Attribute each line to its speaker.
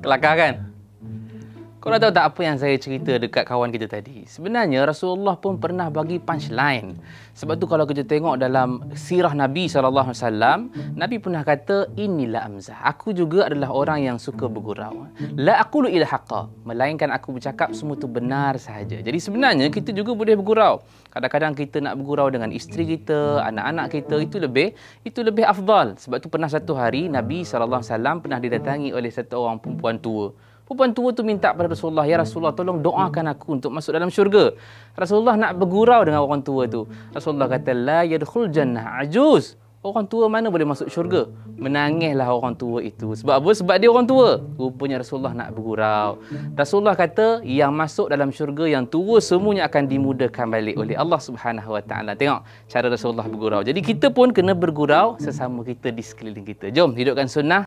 Speaker 1: Kelakar kan?
Speaker 2: Kau nak tahu tak apa yang saya cerita dekat kawan kita tadi? Sebenarnya Rasulullah pun pernah bagi punchline. Sebab tu kalau kita tengok dalam sirah Nabi saw, Nabi pernah kata inilah amzah. Aku juga adalah orang yang suka bergurau. La aqulu ila haqqa, melainkan aku bercakap semua tu benar sahaja. Jadi sebenarnya kita juga boleh bergurau. Kadang-kadang kita nak bergurau dengan isteri kita, anak-anak kita itu lebih itu lebih afdal. Sebab tu pernah satu hari Nabi saw pernah didatangi oleh satu orang perempuan tua. Perempuan tua tu minta kepada Rasulullah, Ya Rasulullah tolong doakan aku untuk masuk dalam syurga. Rasulullah nak bergurau dengan orang tua tu. Rasulullah kata, La yadkhul jannah ajuz. Orang tua mana boleh masuk syurga? Menangislah orang tua itu. Sebab apa? Sebab dia orang tua. Rupanya Rasulullah nak bergurau. Rasulullah kata, yang masuk dalam syurga yang tua semuanya akan dimudahkan balik oleh Allah Subhanahu Tengok cara Rasulullah bergurau. Jadi kita pun kena bergurau sesama kita di sekeliling kita. Jom hidupkan sunnah.